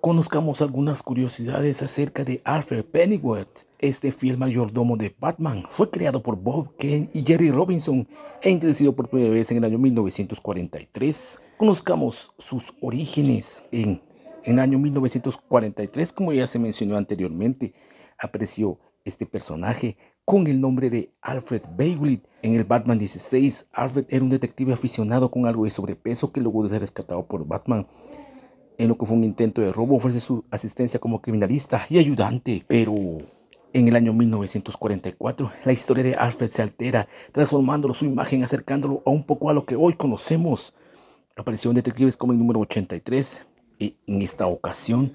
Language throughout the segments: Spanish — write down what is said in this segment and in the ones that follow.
conozcamos algunas curiosidades acerca de Alfred Pennyworth. Este fiel mayordomo de Batman fue creado por Bob Kane y Jerry Robinson e introducido por primera vez en el año 1943. Conozcamos sus orígenes en, en el año 1943, como ya se mencionó anteriormente, apareció este personaje con el nombre de Alfred Bailey. En el Batman 16, Alfred era un detective aficionado con algo de sobrepeso que luego de ser rescatado por Batman en lo que fue un intento de robo, ofrece su asistencia como criminalista y ayudante. Pero en el año 1944, la historia de Alfred se altera, transformando su imagen, acercándolo a un poco a lo que hoy conocemos. Apareció en Detectives como el número 83 y en esta ocasión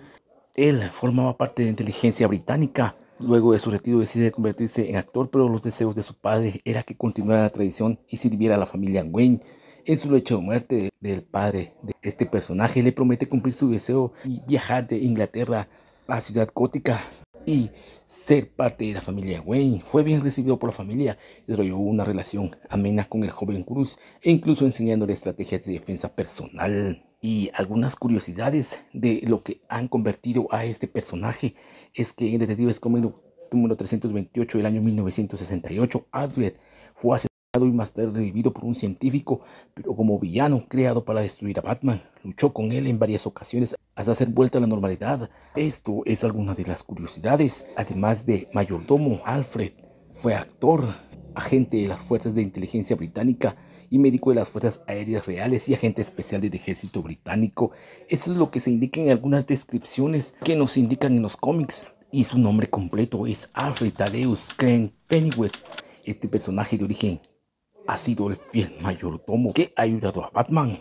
él formaba parte de la inteligencia británica Luego de su retiro decide convertirse en actor, pero los deseos de su padre era que continuara la tradición y sirviera a la familia Wayne. En su lecho de muerte del padre de este personaje le promete cumplir su deseo y viajar de Inglaterra a la Ciudad Gótica y ser parte de la familia Wayne. Fue bien recibido por la familia y desarrolló una relación amena con el joven Cruz e incluso enseñándole estrategias de defensa personal y algunas curiosidades de lo que han convertido a este personaje es que en Detectives Comics número 328 del año 1968, Alfred fue asesinado y más tarde revivido por un científico, pero como villano creado para destruir a Batman, luchó con él en varias ocasiones hasta hacer vuelta a la normalidad. Esto es alguna de las curiosidades, además de mayordomo Alfred. Fue actor, agente de las fuerzas de inteligencia británica y médico de las fuerzas aéreas reales y agente especial del ejército británico. Eso es lo que se indica en algunas descripciones que nos indican en los cómics. Y su nombre completo es Alfred Tadeus Crane Pennyworth. Este personaje de origen ha sido el fiel mayordomo que ha ayudado a Batman